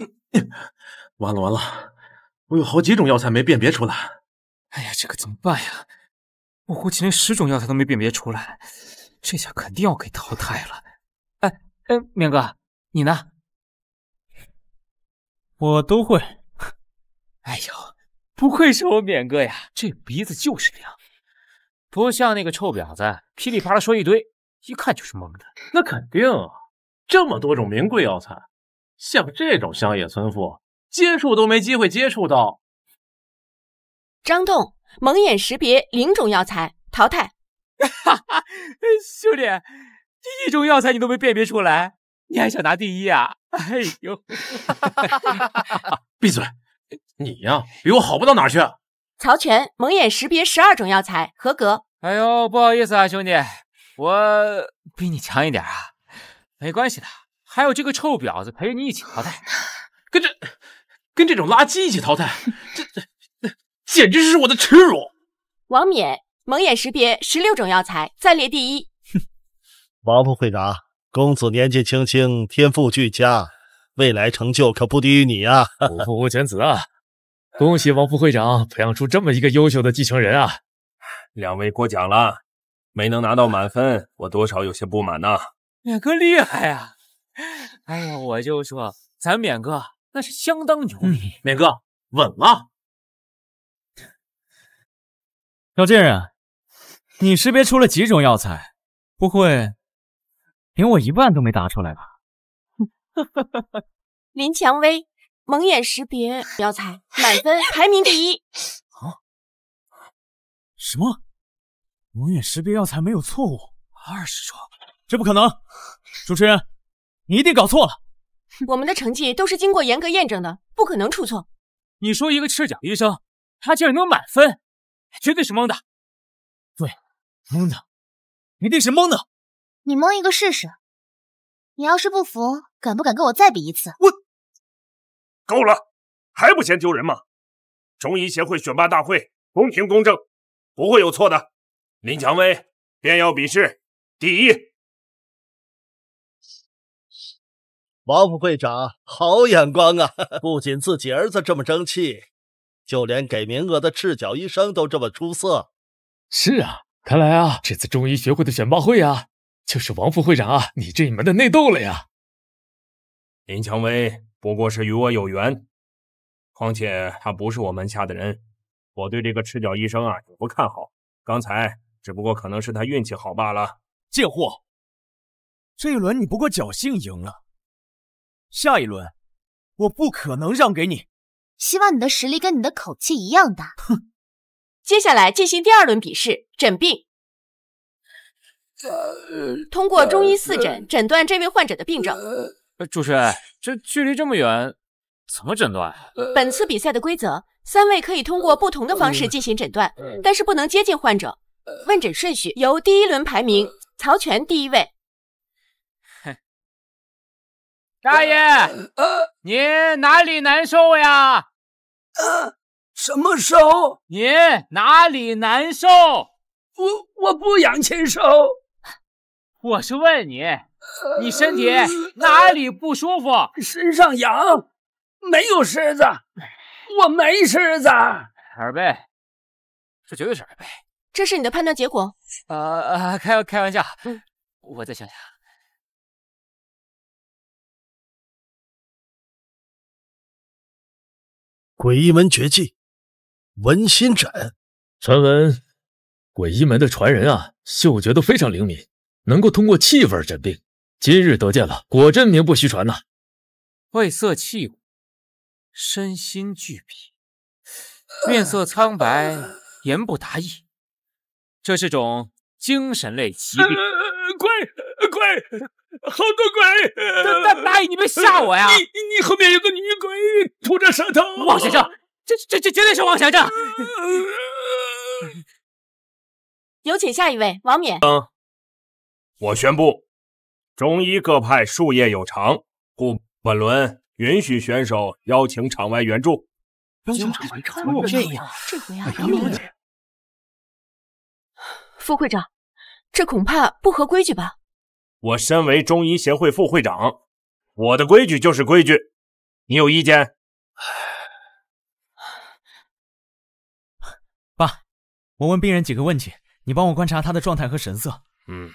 完了完了，我有好几种药材没辨别出来。哎呀，这可怎么办呀！我估计连十种药材都没辨别出来，这下肯定要给淘汰了。哎哎，冕哥，你呢？我都会。哎呦，不愧是我勉哥呀，这鼻子就是灵，不像那个臭婊子，噼里啪啦说一堆，一看就是蒙的。那肯定，这么多种名贵药材。像这种乡野村妇，接触都没机会接触到。张栋蒙眼识别零种药材，淘汰。哈哈，兄弟，一种药材你都没辨别出来，你还想拿第一啊？哎呦，哈哈哈哈哈哈！闭嘴，你呀，比我好不到哪去。曹全蒙眼识别十二种药材，合格。哎呦，不好意思啊，兄弟，我比你强一点啊。没关系的。还有这个臭婊子陪着你一起淘汰，跟这跟这种垃圾一起淘汰，这这简直是我的耻辱！王冕蒙眼识别十六种药材，暂列第一。哼，王副会长，公子年纪轻轻，天赋俱佳，未来成就可不低于你啊！无父无犬子啊！恭喜王副会长培养出这么一个优秀的继承人啊！两位过奖了，没能拿到满分，我多少有些不满呐。两哥厉害呀！哎呀，我就说咱勉哥那是相当牛，缅哥稳了。小贱人，你识别出了几种药材？不会连我一半都没答出来吧？林 蔷薇蒙眼识别药材满分，排名第一。啊？什么？蒙眼识别药材没有错误？二十种，这不可能！主持人。你一定搞错了，我们的成绩都是经过严格验证的，不可能出错。你说一个赤脚医生，他竟然能满分，绝对是蒙的。对，蒙的，一定是蒙的。你蒙一个试试。你要是不服，敢不敢跟我再比一次？我，够了，还不嫌丢人吗？中医协会选拔大会公平公正，不会有错的。林蔷薇，便要比试第一。王副会长，好眼光啊！不仅自己儿子这么争气，就连给名额的赤脚医生都这么出色。是啊，看来啊，这次中医学会的选拔会啊，就是王副会长啊，你这一门的内斗了呀。林蔷薇不过是与我有缘，况且他不是我门下的人，我对这个赤脚医生啊也不看好。刚才只不过可能是他运气好罢了。贱货，这一轮你不过侥幸赢了。下一轮，我不可能让给你。希望你的实力跟你的口气一样大。哼！接下来进行第二轮比试，诊病。通过中医四诊诊断这位患者的病症。主持人，这距离这么远，怎么诊断？本次比赛的规则，三位可以通过不同的方式进行诊断，但是不能接近患者。问诊顺序由第一轮排名，曹全第一位。大爷，您哪里难受呀？什么受？您哪里难受？我我不养禽兽，我是问你，你身体哪里不舒服？身上痒，没有虱子，我没虱子。二贝，是绝对是耳背。这是你的判断结果。啊啊，开开玩笑。嗯，我再想想。鬼医门绝技，闻心诊。传闻鬼医门的传人啊，嗅觉都非常灵敏，能够通过气味诊病。今日得见了，果真名不虚传呐。味涩气苦，身心俱疲，面色苍白，言不达意，这是种精神类疾病。鬼鬼。好多鬼！大白，你别吓我呀！你你后面有个女鬼，吐着舌头。王先生，这这这绝对是妄想症。有请下一位，王冕。嗯，我宣布，中医各派术业有长，故本轮允许选手邀请场外援助。这样，这回啊，杨老，副会长，这恐怕不合规矩吧？我身为中医协会副会长，我的规矩就是规矩。你有意见？爸，我问病人几个问题，你帮我观察他的状态和神色。嗯。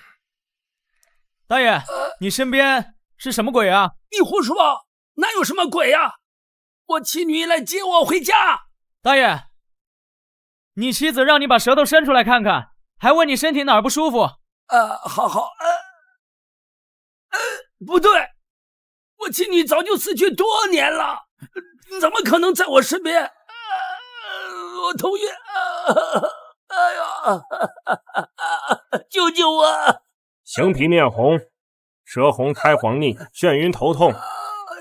大爷，你身边是什么鬼啊？你胡说，哪有什么鬼啊？我妻女来接我回家。大爷，你妻子让你把舌头伸出来看看，还问你身体哪不舒服。呃，好好。呃。不对，我亲女早就死去多年了，怎么可能在我身边？我头晕，哎呀，救救我！形皮面红，舌红苔黄腻，眩晕头痛，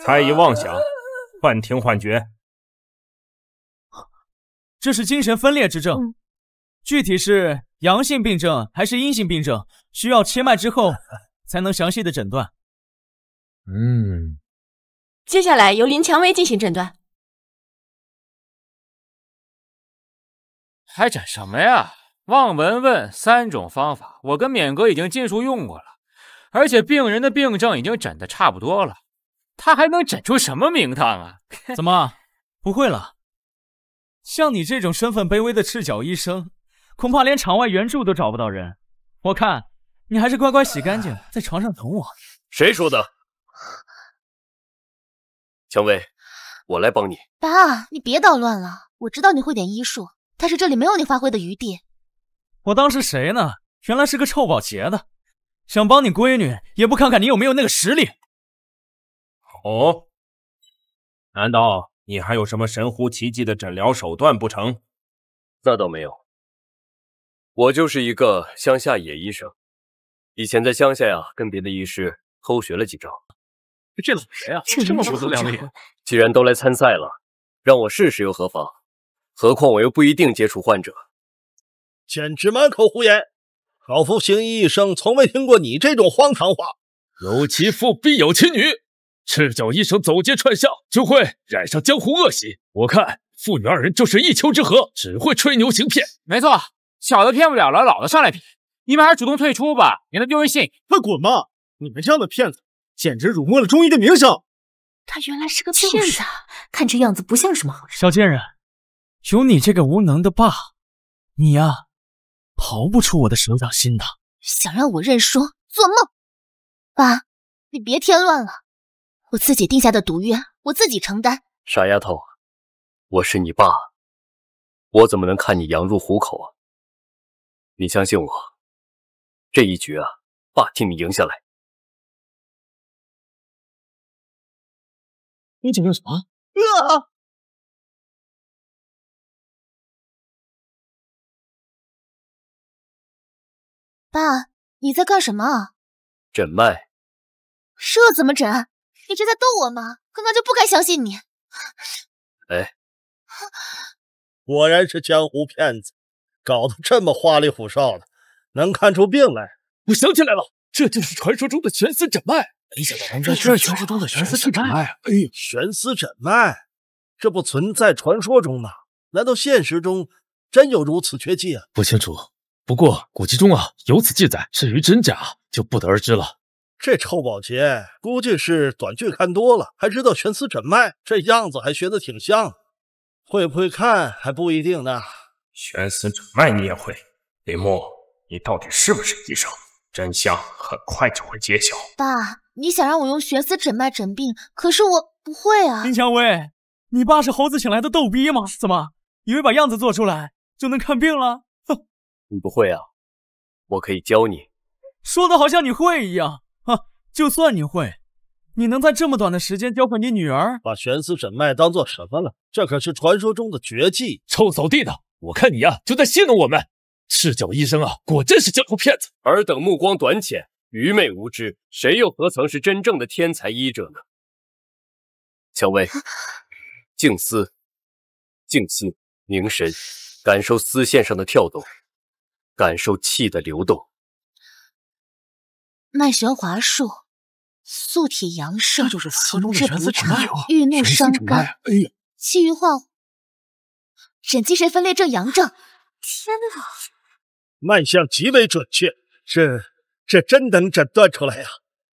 猜疑妄想，幻听幻觉，这是精神分裂之症。具体是阳性病症还是阴性病症，需要切脉之后才能详细的诊断。嗯，接下来由林蔷薇进行诊断。还诊什么呀？望闻问三种方法，我跟勉哥已经尽数用过了。而且病人的病症已经诊的差不多了，他还能诊出什么名堂啊？怎么，不会了？像你这种身份卑微的赤脚医生，恐怕连场外援助都找不到人。我看你还是乖乖洗干净，在床上等我。谁说的？蔷薇，我来帮你。爸，你别捣乱了。我知道你会点医术，但是这里没有你发挥的余地。我当是谁呢？原来是个臭保洁的。想帮你闺女，也不看看你有没有那个实力。哦，难道你还有什么神乎其技的诊疗手段不成？那倒没有。我就是一个乡下野医生，以前在乡下呀，跟别的医师偷学了几招。这老爷啊，这么不自量力！既然都来参赛了，让我试试又何妨？何况我又不一定接触患者。简直满口胡言！老夫行医一生，从未听过你这种荒唐话。有其父必有其女，赤脚医生走街串巷，就会染上江湖恶习。我看父女二人就是一丘之貉，只会吹牛行骗。没错，小的骗不了了，老的上来骗。你们还是主动退出吧，免得丢人现眼。快滚吧！你们这样的骗子！简直辱没了中医的名声！他原来是个骗子，看这样子不像什么好人。小贱人，有你这个无能的爸，你呀，逃不出我的手掌心的。想让我认输，做梦！爸，你别添乱了，我自己定下的赌约，我自己承担。傻丫头，我是你爸，我怎么能看你羊入虎口啊？你相信我，这一局啊，爸替你赢下来。你紧张什么？爸，你在干什么？诊脉。这怎么诊？你是在逗我吗？刚刚就不该相信你。哎，果然是江湖骗子，搞得这么花里胡哨的，能看出病来？我想起来了，这就是传说中的悬丝诊脉。没想到，这是传说中的悬丝诊脉啊！悬丝诊脉，这不存在传说中的。难道现实中真有如此绝技啊？不清楚，不过古籍中啊有此记载。至于真假，就不得而知了。这臭保洁，估计是短剧看多了，还知道悬丝诊脉，这样子还学的挺像，会不会看还不一定呢。悬丝诊脉你也会？林木，你到底是不是医生？真相很快就会揭晓。爸。你想让我用悬丝诊脉诊病，可是我不会啊！林蔷薇，你爸是猴子请来的逗逼吗？怎么以为把样子做出来就能看病了？哼，你不会啊，我可以教你。说的好像你会一样啊！就算你会，你能在这么短的时间教会你女儿？把悬丝诊脉当做什么了？这可是传说中的绝技！臭扫地的，我看你呀就在戏弄我们！赤脚医生啊，果真是江湖骗子！尔等目光短浅。愚昧无知，谁又何曾是真正的天才医者呢？蔷薇，静思，静心，凝神，感受丝线上的跳动，感受气的流动。脉弦滑数，素体阳盛，这就是情志不畅，玉怒伤肝，气郁化火，诊精神分裂症阳症。天哪！脉象极为准确，朕。这真能诊断出来呀！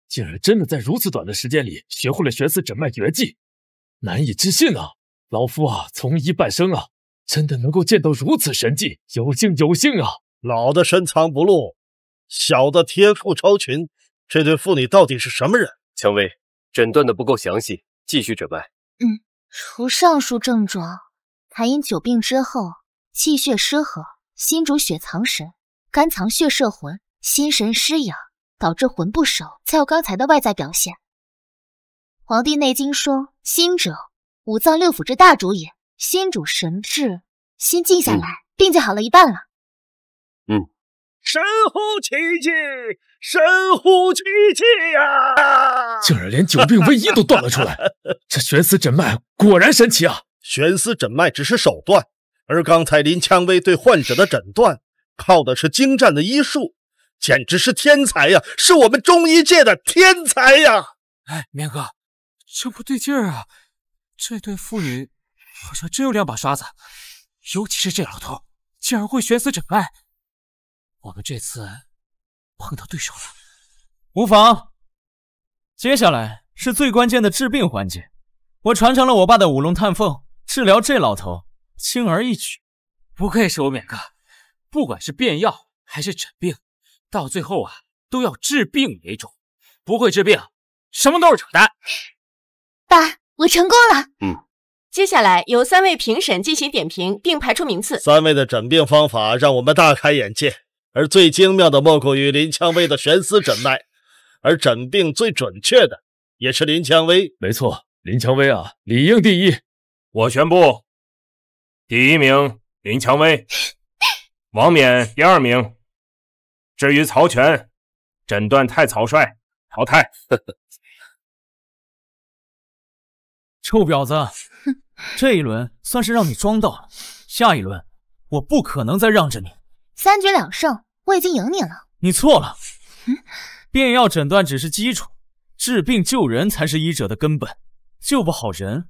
竟然真的在如此短的时间里学会了玄丝诊脉绝技，难以置信啊！老夫啊，从医半生啊，真的能够见到如此神迹，有幸有幸啊！老的深藏不露，小的天赋超群。这对妇女到底是什么人？蔷薇，诊断的不够详细，继续诊脉。嗯，除上述症状，还因久病之后气血失和，心主血藏神，肝藏血摄魂。心神失养，导致魂不守，才有刚才的外在表现。《黄帝内经》说：“心者，五脏六腑之大主也。心主神志。”心静下来，病就好了一半了。嗯，神乎其技，神乎其技呀！竟然连久病未医都断了出来。这悬丝诊脉果然神奇啊！悬丝诊脉只是手段，而刚才林蔷薇对患者的诊断，靠的是精湛的医术。简直是天才呀！是我们中医界的天才呀！哎，勉哥，这不对劲儿啊！这对父女好像真有两把刷子，尤其是这老头，竟然会悬丝诊脉。我们这次碰到对手了，无妨。接下来是最关键的治病环节，我传承了我爸的五龙探凤，治疗这老头轻而易举。不愧是我勉哥，不管是变药还是诊病。到最后啊，都要治病为主，不会治病，什么都是扯淡。爸，我成功了。嗯，接下来由三位评审进行点评并排出名次。三位的诊病方法让我们大开眼界，而最精妙的莫过于林蔷薇的悬丝诊脉，而诊病最准确的也是林蔷薇。没错，林蔷薇啊，理应第一。我宣布，第一名林蔷薇，王冕第二名。至于曹全，诊断太草率，淘汰。臭婊子，这一轮算是让你装到了。下一轮，我不可能再让着你。三局两胜，我已经赢你了。你错了。嗯，变药诊断只是基础，治病救人才是医者的根本。救不好人，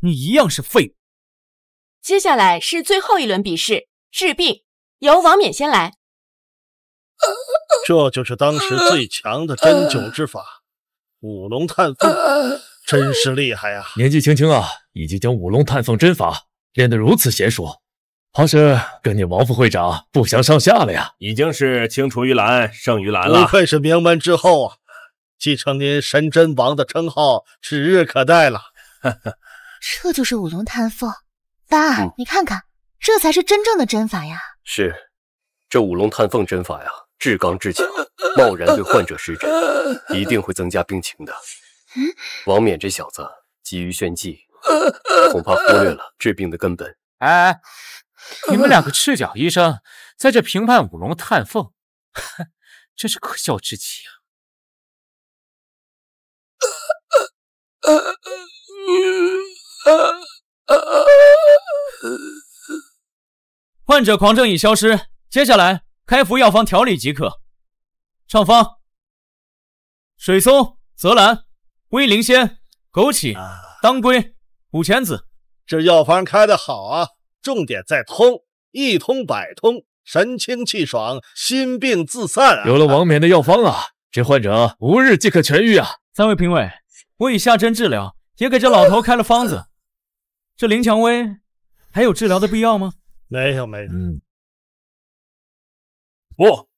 你一样是废物。接下来是最后一轮比试，治病，由王冕先来。这就是当时最强的针灸之法 ——五龙探凤，真是厉害啊！年纪轻轻啊，已经将五龙探凤针法练得如此娴熟，怕是跟你王副会长不相上下了呀！已经是青出于蓝胜于蓝了，不愧是名门之后啊！继承您神针王的称号指日可待了。哈哈，这就是五龙探凤，爸，你看看，这才是真正的针法呀！是，这五龙探凤针法呀。至刚至强，贸然对患者施针，一定会增加病情的。王冕这小子急于炫技，恐怕忽略了治病的根本。哎，你们两个赤脚医生在这评判舞龙探凤，真是可笑至极啊！患者狂症已消失，接下来。开服药方调理即可。上方：水松、泽兰、威灵仙、枸杞、当归、五钱子。这药方开的好啊，重点在通，一通百通，神清气爽，心病自散。有了王冕的药方啊，这患者无日即可痊愈啊！三位评委，我已下针治疗，也给这老头开了方子。这林蔷薇还有治疗的必要吗？没有，没有。不，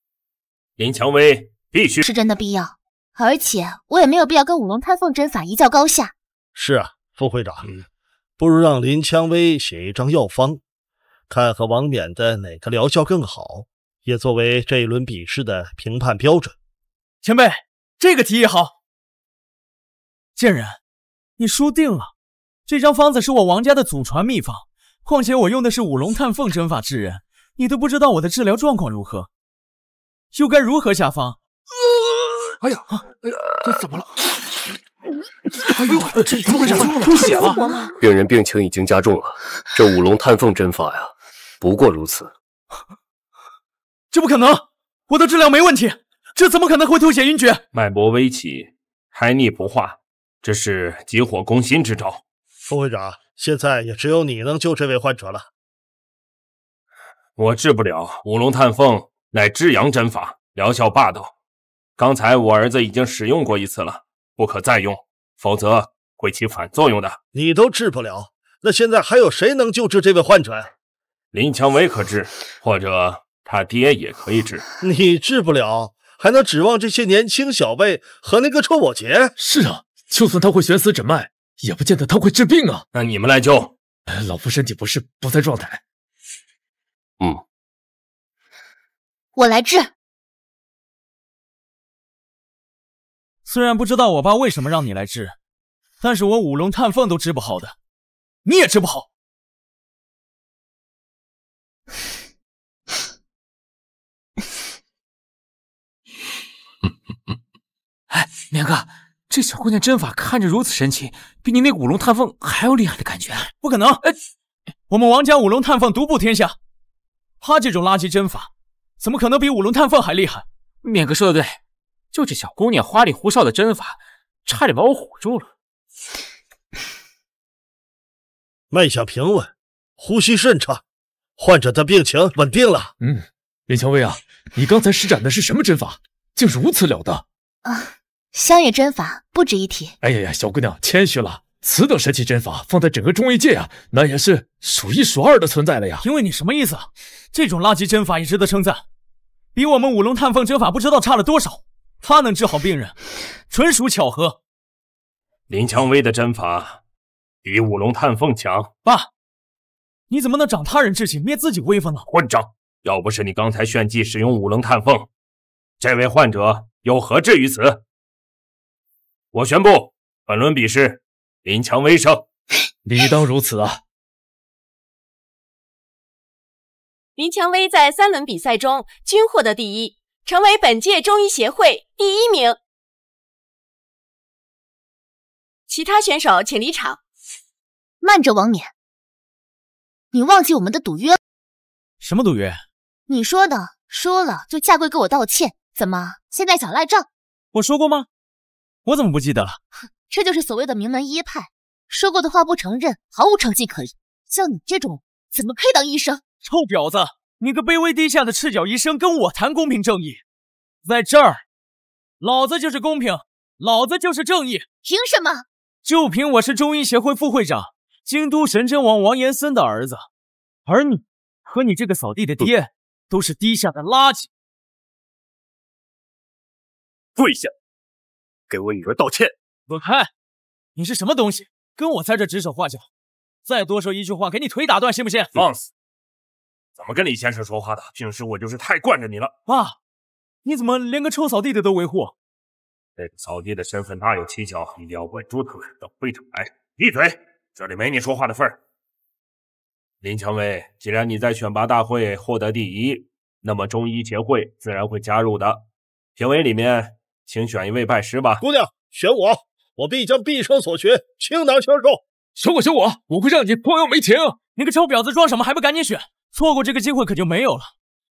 林蔷薇必须是真的必要，而且我也没有必要跟五龙探凤针法一较高下。是啊，副会长，不如让林蔷薇写一张药方，看和王冕的哪个疗效更好，也作为这一轮比试的评判标准。前辈，这个提议好。贱人，你输定了！这张方子是我王家的祖传秘方，况且我用的是五龙探凤针法治人，你都不知道我的治疗状况如何。又该如何下方？哎呀，哎呀，这怎么了？哎呦，这怎么回事？出血了！病人病情已经加重了。这五龙探凤针法呀，不过如此。这不可能！我的治疗没问题，这怎么可能会吐血晕厥？脉搏微起，胎腻不化，这是急火攻心之招。副会长，现在也只有你能救这位患者了。我治不了五龙探凤。乃至阳针法，疗效霸道。刚才我儿子已经使用过一次了，不可再用，否则会起反作用的。你都治不了，那现在还有谁能救治这位患者？林蔷薇可治，或者他爹也可以治。你治不了，还能指望这些年轻小辈和那个臭保洁？是啊，就算他会悬丝诊脉，也不见得他会治病啊。那你们来救，老夫身体不适，不在状态。嗯。我来治。虽然不知道我爸为什么让你来治，但是我五龙探凤都治不好的，你也治不好。哎，明哥，这小姑娘针法看着如此神奇，比你那五龙探凤还要厉害的感觉，不可能！哎，我们王家五龙探凤独步天下，她这种垃圾针法。怎么可能比五龙探凤还厉害？勉哥说的对，就这小姑娘花里胡哨的针法，差点把我唬住了。脉象平稳，呼吸顺畅，患者的病情稳定了。嗯，林蔷薇啊，你刚才施展的是什么针法？竟如此了得！啊，香叶针法不值一提。哎呀呀，小姑娘谦虚了，此等神奇针法放在整个中医界啊，那也是数一数二的存在了呀。因为你什么意思？这种垃圾针法也值得称赞？比我们五龙探凤针法不知道差了多少，他能治好病人，纯属巧合。林蔷薇的针法比五龙探凤强，爸，你怎么能长他人志气灭自己威风呢？混账！要不是你刚才炫技使用五龙探凤，这位患者又何至于此？我宣布，本轮比试林蔷薇胜，理当如此啊。林蔷薇在三轮比赛中均获得第一，成为本届中医协会第一名。其他选手请离场。慢着，王冕，你忘记我们的赌约？什么赌约？你说的，输了就下跪给我道歉。怎么，现在想赖账？我说过吗？我怎么不记得了？这就是所谓的名门一派，说过的话不承认，毫无诚信可言。像你这种，怎么配当医生？臭婊子，你个卑微低下的赤脚医生，跟我谈公平正义，在这儿，老子就是公平，老子就是正义，凭什么？就凭我是中医协会副会长、京都神针王王延森的儿子，而你和你这个扫地的爹都是低下的垃圾，跪下，给我女儿道歉，滚开！你是什么东西，跟我在这指手画脚？再多说一句话，给你腿打断，信不信？放肆！怎么跟李先生说话的？平时我就是太惯着你了，爸，你怎么连个臭扫地的都维护？这个扫地的身份大有蹊跷，你要怪朱特石背会长。哎，闭嘴，这里没你说话的份儿。林蔷薇，既然你在选拔大会获得第一，那么中医协会自然会加入的。评委里面，请选一位拜师吧。姑娘，选我，我必将毕生所学倾囊相授。选我，选我，我会让你破瑶没停。你个臭婊子，装什么？还不赶紧选！错过这个机会可就没有了。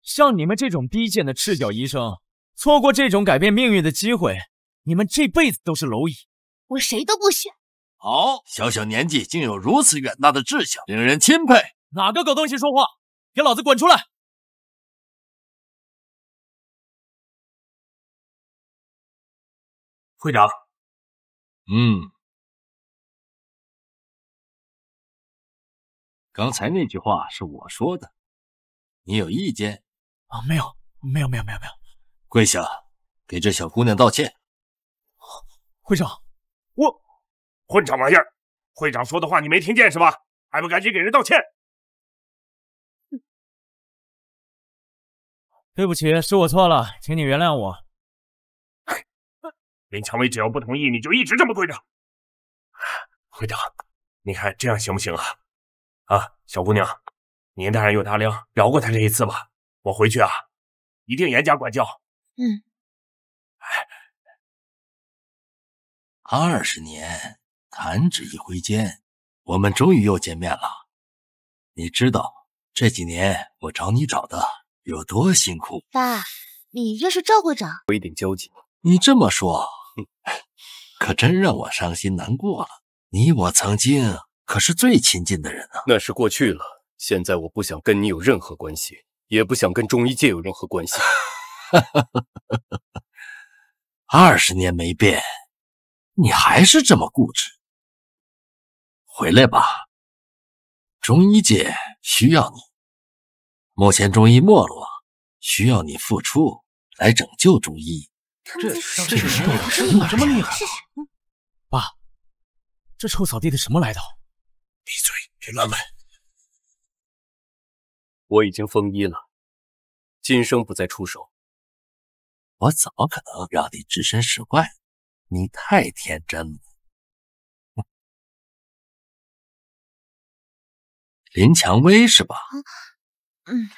像你们这种低贱的赤脚医生，错过这种改变命运的机会，你们这辈子都是蝼蚁。我谁都不选。好，小小年纪竟有如此远大的志向，令人钦佩。哪个狗东西说话？给老子滚出来！会长，嗯。刚才那句话是我说的，你有意见？啊，没有，没有，没有，没有，没有。跪下，给这小姑娘道歉。会长，我混账玩意儿！会长说的话你没听见是吧？还不赶紧给人道歉！对不起，是我错了，请你原谅我。林蔷薇只要不同意，你就一直这么跪着。会长，你看这样行不行啊？啊，小姑娘，您大人有大量，饶过他这一次吧。我回去啊，一定严加管教。嗯。二十年，弹指一挥间，我们终于又见面了。你知道这几年我找你找的有多辛苦？爸，你又是赵会长？我一点交集。你这么说，可真让我伤心难过了。你我曾经。可是最亲近的人啊！那是过去了，现在我不想跟你有任何关系，也不想跟中医界有任何关系。二十年没变，你还是这么固执。回来吧，中医界需要你。目前中医没落，需要你复出来拯救中医。这谁？怎么这么厉害？爸，这臭扫地的什么来头？闭嘴，别乱问！我已经封医了，今生不再出手。我怎么可能让你置身事外？你太天真了。林蔷薇是吧？嗯。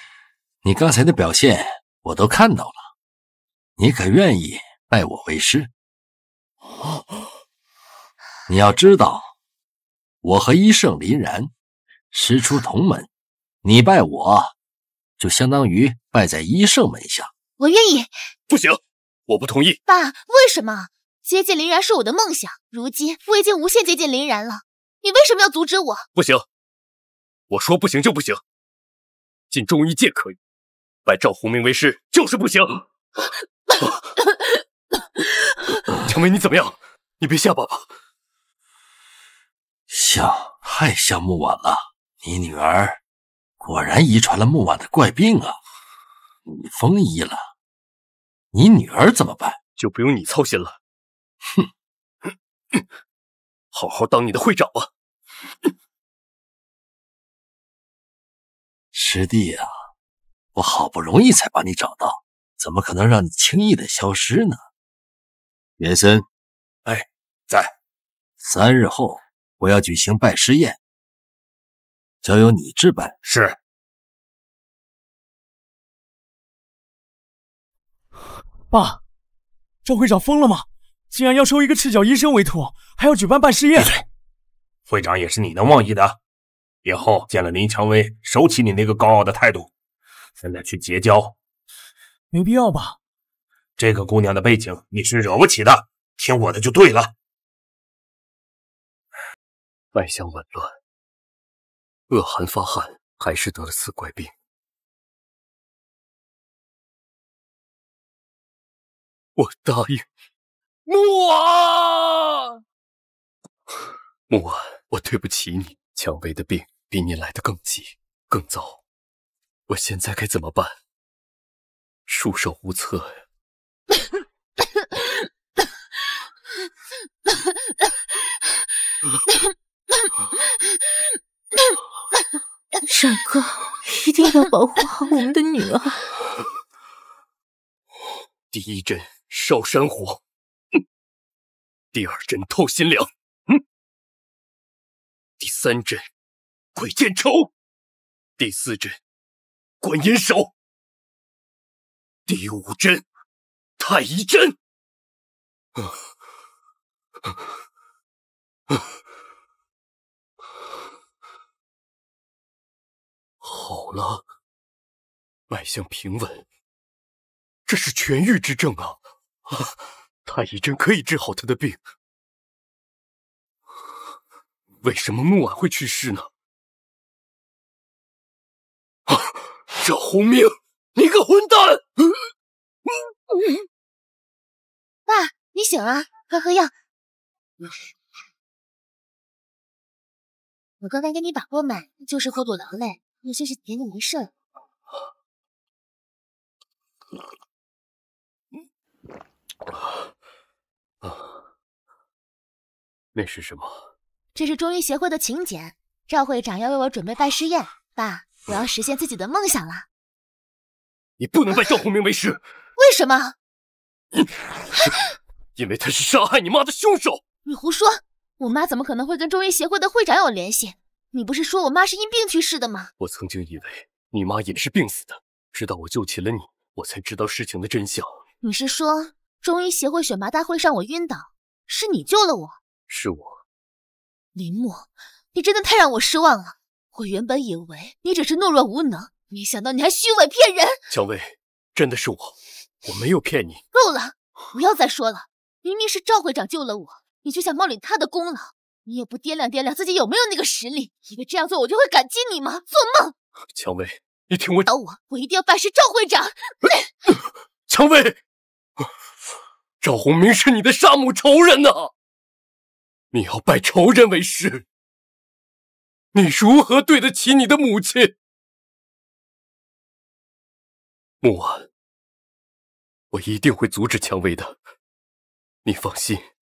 你刚才的表现我都看到了，你可愿意拜我为师？你要知道。我和医圣林然师出同门，你拜我，就相当于拜在医圣门下。我愿意。不行，我不同意。爸，为什么？接近林然是我的梦想，如今我已经无限接近林然了，你为什么要阻止我？不行，我说不行就不行。进中医界可以，拜赵红明为师就是不行。蔷 薇，你怎么样？你别吓爸爸。像太像木婉了，你女儿果然遗传了木婉的怪病啊！你封医了，你女儿怎么办？就不用你操心了。哼！好好当你的会长吧。师弟啊，我好不容易才把你找到，怎么可能让你轻易的消失呢？元森，哎，在三日后。我要举行拜师宴，交由你置办。是，爸，赵会长疯了吗？竟然要收一个赤脚医生为徒，还要举办拜师宴？会长也是你能妄议的。以后见了林蔷薇，收起你那个高傲的态度。现在去结交，没必要吧？这个姑娘的背景你是惹不起的，听我的就对了。脉象紊乱，恶寒发汗，还是得了此怪病。我答应木婉，木婉，我对不起你。蔷薇的病比你来的更急、更糟，我现在该怎么办？束手无策呀！沈 哥，一定要保护好我们的女儿。第一针烧山火，第二针透心凉，第三针鬼见愁，第四针观音手，第五针太乙针。了，脉象平稳，这是痊愈之症啊！啊，太乙真可以治好他的病，为什么沐婉会去世呢？啊，赵红明，你个混蛋！爸，你醒了，快喝药。我刚才给你把过脉，就是过度劳累。你这是点你一师？那是什么？这是中医协会的请柬，赵会长要为我准备拜师宴。爸，我要实现自己的梦想了。你不能拜赵宏明为师。为什么？因为他是杀害你妈的凶手。你胡说！我妈怎么可能会跟中医协会的会长有联系？你不是说我妈是因病去世的吗？我曾经以为你妈也是病死的，直到我救起了你，我才知道事情的真相。你是说中医协会选拔大会上我晕倒，是你救了我？是我。林墨，你真的太让我失望了。我原本以为你只是懦弱无能，没想到你还虚伪骗人。蔷薇，真的是我，我没有骗你。够了，不要再说了。明明是赵会长救了我，你却想冒领他的功劳。你也不掂量掂量自己有没有那个实力？以为这样做我就会感激你吗？做梦！蔷薇，你听我……我我一定要拜师赵会长。蔷薇，赵洪明是你的杀母仇人呐！你要拜仇人为师，你如何对得起你的母亲？木婉，我一定会阻止蔷薇的，你放心。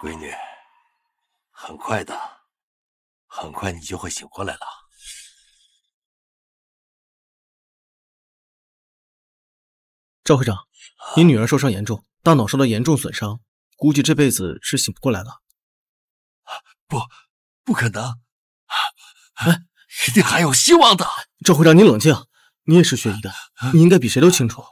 闺女，很快的，很快你就会醒过来了。赵会长，你女儿受伤严重，大脑受到严重损伤，估计这辈子是醒不过来了。不，不可能！哎，一定还有希望的。赵会长，你冷静，你也是学医的，你应该比谁都清楚。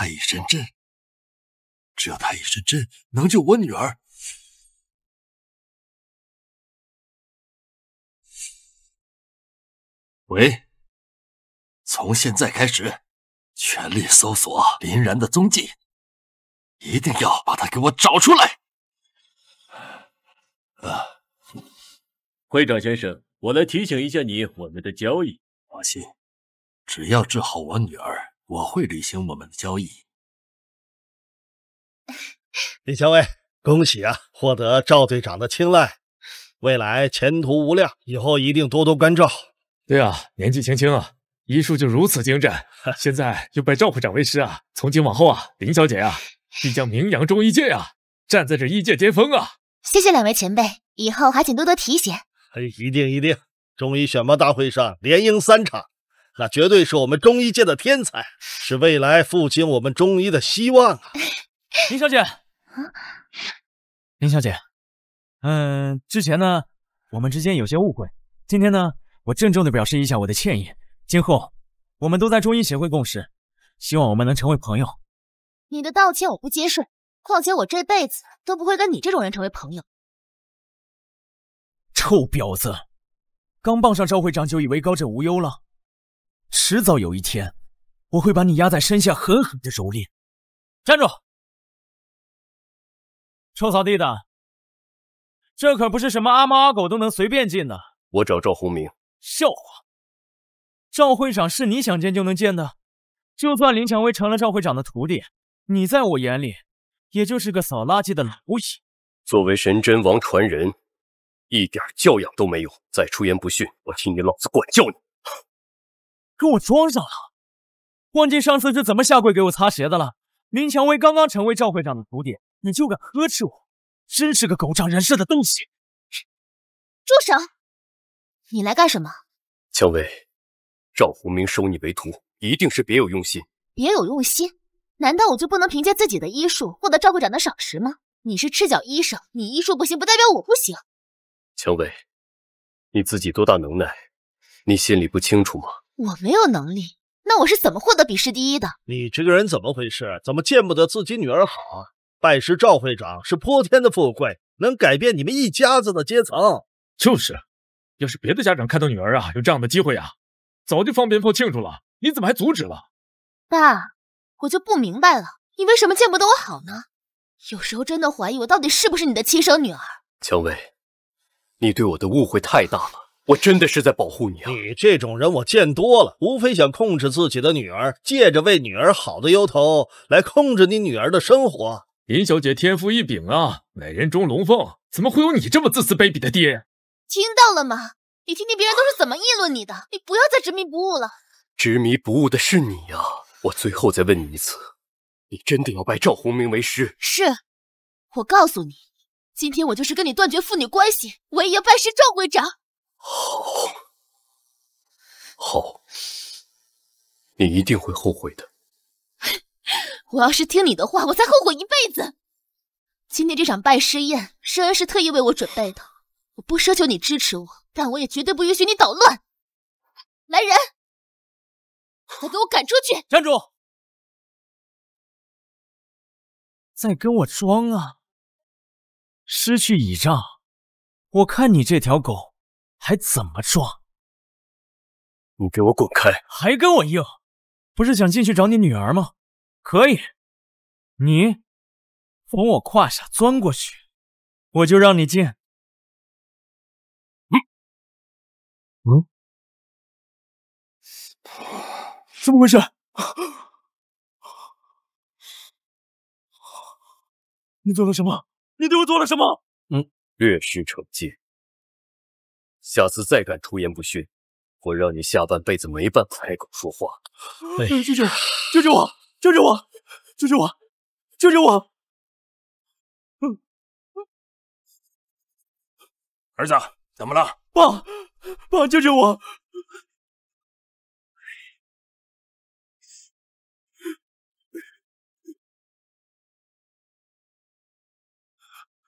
太乙神针，只要太乙神针能救我女儿。喂，从现在开始全力搜索林然的踪迹，一定要把他给我找出来。啊，会长先生，我来提醒一下你，我们的交易，放心，只要治好我女儿。我会履行我们的交易，李小伟，恭喜啊，获得赵队长的青睐，未来前途无量，以后一定多多关照。对啊，年纪轻轻啊，医术就如此精湛，现在又拜赵会长为师啊，从今往后啊，林小姐啊，必将名扬中医界啊，站在这医界巅峰啊！谢谢两位前辈，以后还请多多提携。哎，一定一定，中医选拔大会上连赢三场。那绝对是我们中医界的天才，是未来复兴我们中医的希望啊！林小姐，林小姐，嗯，之前呢，我们之间有些误会，今天呢，我郑重的表示一下我的歉意，今后我们都在中医协会共事，希望我们能成为朋友。你的道歉我不接受，况且我这辈子都不会跟你这种人成为朋友。臭婊子，刚傍上赵会长就以为高枕无忧了？迟早有一天，我会把你压在身下，狠狠的蹂躏。站住！臭扫地的，这可不是什么阿猫阿狗都能随便进的。我找赵宏明。笑话，赵会长是你想见就能见的？就算林蔷薇成了赵会长的徒弟，你在我眼里也就是个扫垃圾的老蚁。作为神针王传人，一点教养都没有，再出言不逊，我替你老子管教你！给我装上了，忘记上次是怎么下跪给我擦鞋的了。林蔷薇刚刚成为赵会长的徒弟，你就敢呵斥我，真是个狗仗人势的东西！住手！你来干什么？蔷薇，赵鸿明收你为徒，一定是别有用心。别有用心？难道我就不能凭借自己的医术获得赵会长的赏识吗？你是赤脚医生，你医术不行不代表我不行。蔷薇，你自己多大能耐，你心里不清楚吗？我没有能力，那我是怎么获得笔试第一的？你这个人怎么回事？怎么见不得自己女儿好啊？拜师赵会长是泼天的富贵，能改变你们一家子的阶层。就是，要是别的家长看到女儿啊有这样的机会啊，早就放鞭炮庆祝了。你怎么还阻止了？爸，我就不明白了，你为什么见不得我好呢？有时候真的怀疑我到底是不是你的亲生女儿。蔷薇，你对我的误会太大了。我真的是在保护你啊！你这种人我见多了，无非想控制自己的女儿，借着为女儿好的由头来控制你女儿的生活。林小姐天赋异禀啊，美人中龙凤，怎么会有你这么自私卑鄙的爹？听到了吗？你听听别人都是怎么议论你的，你不要再执迷不悟了。执迷不悟的是你呀！我最后再问你一次，你真的要拜赵鸿明为师？是。我告诉你，今天我就是跟你断绝父女关系，我也要拜师赵会长。好好，你一定会后悔的。我要是听你的话，我才后悔一辈子。今天这场拜师宴，生恩是特意为我准备的。我不奢求你支持我，但我也绝对不允许你捣乱。来人，快给我赶出去！站住！再跟我装啊！失去倚仗，我看你这条狗。还怎么装？你给我滚开！还跟我硬？不是想进去找你女儿吗？可以，你从我胯下钻过去，我就让你进。嗯？嗯？怎么回事？你做了什么？你对我做了什么？嗯，略施惩戒。下次再敢出言不逊，我让你下半辈子没办法开口说话。救救！救救我！救救我！救救我！救救我！儿子，怎么了？爸，爸，救救我！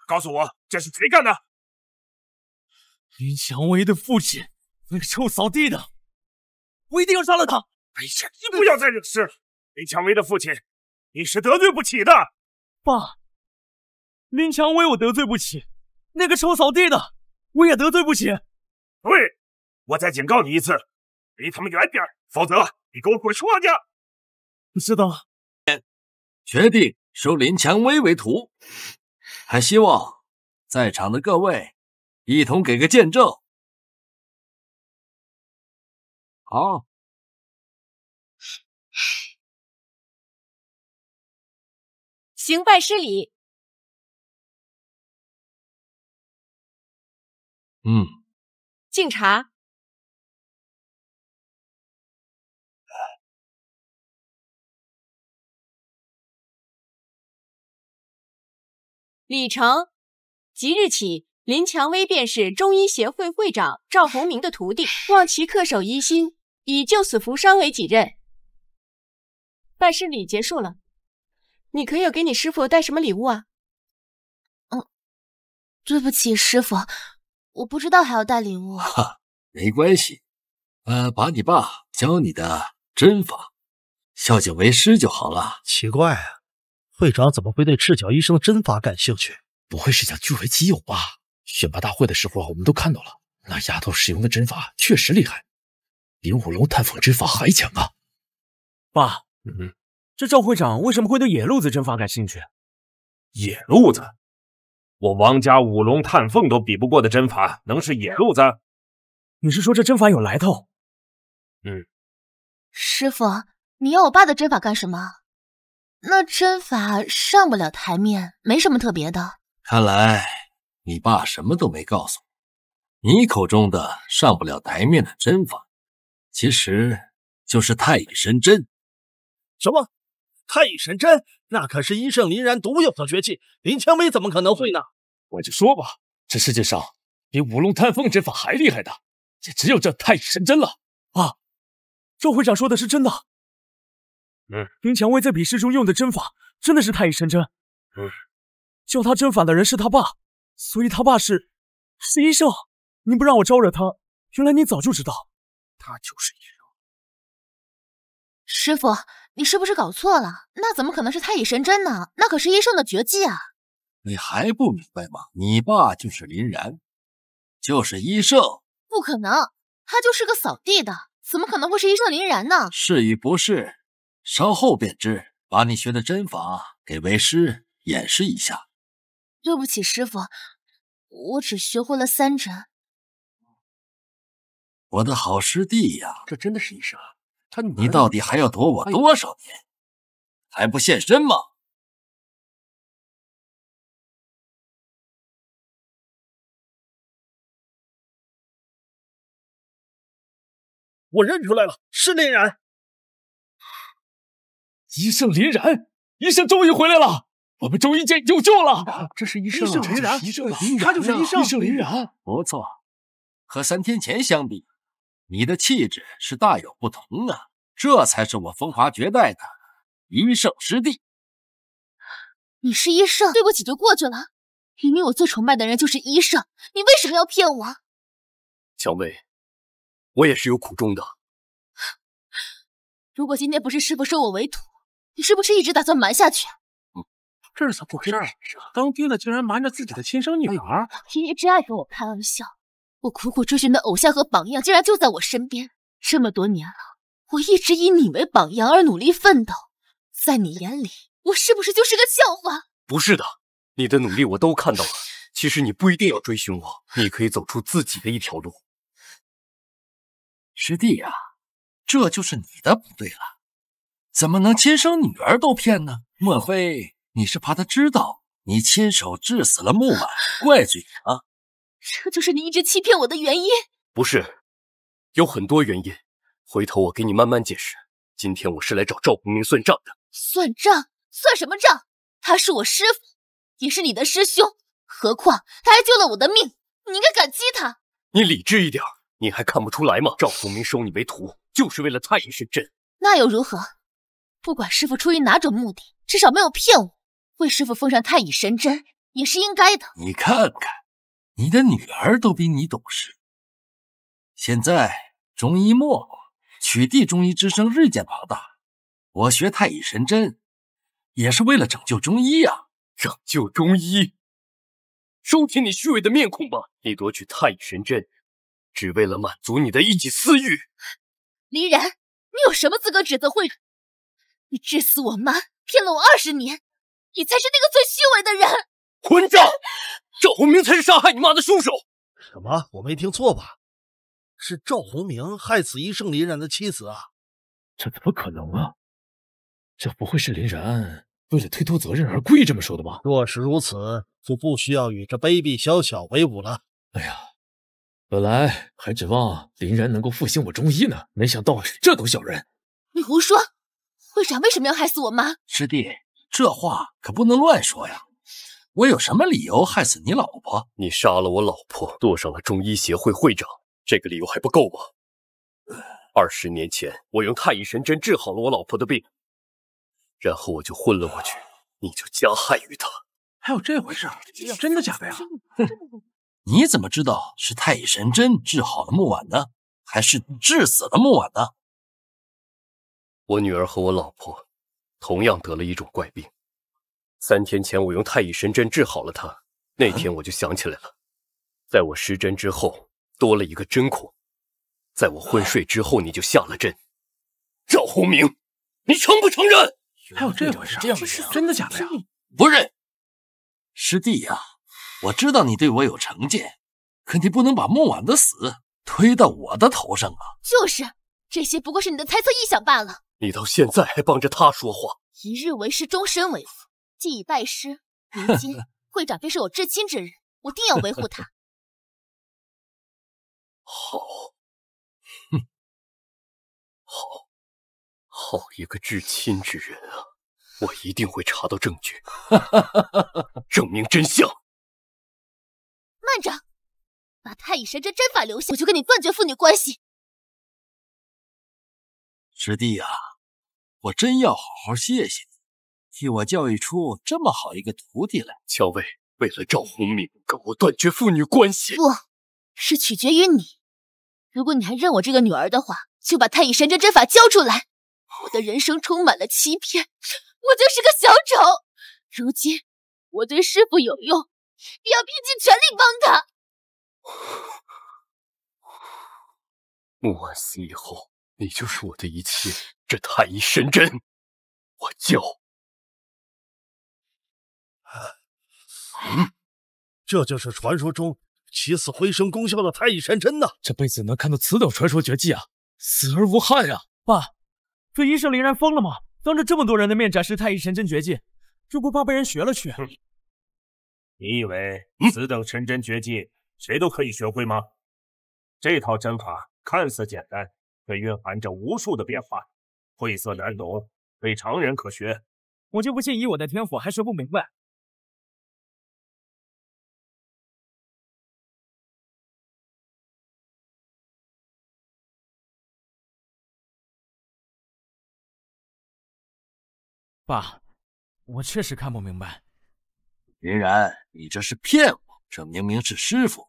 告诉我，这是谁干的？林蔷薇的父亲，那个臭扫地的，我一定要杀了他！哎呀，你不要再惹事了。林蔷薇的父亲，你是得罪不起的。爸，林蔷薇我得罪不起，那个臭扫地的我也得罪不起。对，我再警告你一次，离他们远点否则你给我滚出王家！我知道了。决定收林蔷薇为徒，还希望在场的各位。一同给个见证，好，行拜师礼，嗯，敬茶，李成，即日起。林蔷薇便是中医协会会长赵洪明的徒弟，望其恪守医心，以救死扶伤为己任。拜师礼结束了，你可有给你师傅带什么礼物啊？嗯，对不起，师傅，我不知道还要带礼物。哈，没关系，呃，把你爸教你的针法，孝敬为师就好了。奇怪啊，会长怎么会对赤脚医生的针法感兴趣？不会是想据为己有吧？选拔大会的时候啊，我们都看到了，那丫头使用的针法确实厉害，比五龙探凤针法还强啊！爸，嗯，这赵会长为什么会对野路子针法感兴趣？野路子？我王家五龙探凤都比不过的针法，能是野路子？你是说这针法有来头？嗯，师傅，你要我爸的针法干什么？那针法上不了台面，没什么特别的。看来。你爸什么都没告诉我，你口中的上不了台面的针法，其实就是太乙神针。什么？太乙神针？那可是医圣林然独有的绝技，林蔷薇怎么可能会呢？我就说吧，这世界上比五龙探风针法还厉害的，也只有这太乙神针了。啊，周会长说的是真的。嗯，林蔷薇在比试中用的针法，真的是太乙神针。嗯，教他针法的人是他爸。所以他爸是是医圣，你不让我招惹他，原来你早就知道，他就是医圣。师傅，你是不是搞错了？那怎么可能是太乙神针呢？那可是医圣的绝技啊！你还不明白吗？你爸就是林然，就是医圣。不可能，他就是个扫地的，怎么可能会是医圣林然呢？是与不是，稍后便知。把你学的针法给为师演示一下。对不起，师傅，我只学会了三针。我的好师弟呀，这真的是医生，他你到底还要躲我多少年？还不现身吗？我认出来了，是林然。医圣林然，医圣终于回来了。我们终于见有救了！这是医圣陈奇的弟子，他就是医圣林然。不错，和三天前相比，你的气质是大有不同啊！这才是我风华绝代的医圣师弟。你是医圣，对不起，就过去了。明明我最崇拜的人就是医圣，你为什么要骗我？蔷薇，我也是有苦衷的。如果今天不是师傅收我为徒，你是不是一直打算瞒下去？这是怎么回事？当爹的竟然瞒着自己的亲生女儿！爷爷真爱跟我开玩笑，我苦苦追寻的偶像和榜样，竟然就在我身边。这么多年了，我一直以你为榜样而努力奋斗，在你眼里，我是不是就是个笑话？不是的，你的努力我都看到了。其实你不一定要追寻我，你可以走出自己的一条路。师弟呀，这就是你的不对了，怎么能亲生女儿都骗呢？莫非？你是怕他知道你亲手致死了木马，怪罪你啊？这就是你一直欺骗我的原因？不是，有很多原因，回头我给你慢慢解释。今天我是来找赵福明算账的。算账？算什么账？他是我师父，也是你的师兄，何况他还救了我的命，你应该感激他。你理智一点，你还看不出来吗？赵福明收你为徒，就是为了他也是朕。那又如何？不管师父出于哪种目的，至少没有骗我。为师傅奉上太乙神针也是应该的。你看看，你的女儿都比你懂事。现在中医没落，取缔中医之声日渐庞大。我学太乙神针，也是为了拯救中医啊！拯救中医，收起你虚伪的面孔吧！你夺取太乙神针，只为了满足你的一己私欲。林然，你有什么资格指责慧？你致死我妈，骗了我二十年。你才是那个最虚伪的人，混账！赵红明才是杀害你妈的凶手。什么？我没听错吧？是赵红明害死医圣林然的妻子啊？这怎么可能啊？这不会是林然为了推脱责任而故意这么说的吧？若是如此，就不需要与这卑鄙小小为伍了。哎呀，本来还指望林然能够复兴我中医呢，没想到是这等小人。你胡说！会长为什么要害死我妈？师弟。这话可不能乱说呀！我有什么理由害死你老婆？你杀了我老婆，坐上了中医协会会长，这个理由还不够吗？二十年前，我用太乙神针治好了我老婆的病，然后我就昏了过去，你就加害于她。还有这回事？真的假的呀？你怎么知道是太乙神针治好了木婉呢，还是治死了木婉呢？我女儿和我老婆。同样得了一种怪病，三天前我用太乙神针治好了他。那天我就想起来了，在我施针之后多了一个针孔，在我昏睡之后你就下了针。赵宏明，你承不承认？还有这种事？真的假的呀？不认。师弟呀，我知道你对我有成见，可你不能把孟晚的死推到我的头上啊！就是，这些不过是你的猜测臆想罢了。你到现在还帮着他说话？一日为师，终身为父。既已拜师，如今 会长便是我至亲之人，我定要维护他。好，哼，好，好一个至亲之人啊！我一定会查到证据，证明真相。慢着，把太乙神针针法留下，我就跟你断绝父女关系。师弟啊！我真要好好谢谢你，替我教育出这么好一个徒弟来。乔薇，为了赵红敏，跟我断绝父女关系。不，是取决于你。如果你还认我这个女儿的话，就把太乙神针针法交出来。我的人生充满了欺骗，我就是个小丑。如今我对师父有用，也要拼尽全力帮他。木婉死以后，你就是我的一切。是太乙神针，我就……嗯，这就是传说中起死回生功效的太乙神针呐！这辈子能看到此等传说绝技啊，死而无憾啊！爸，这医生林然疯了吗？当着这么多人的面展示太乙神针绝技，就不怕被人学了去？你以为此等神针绝技谁都可以学会吗？这套针法看似简单，却蕴含着无数的变化。晦涩难懂，非常人可学。我就不信以我的天赋还学不明白。爸，我确实看不明白。林然，你这是骗我！这明明是师傅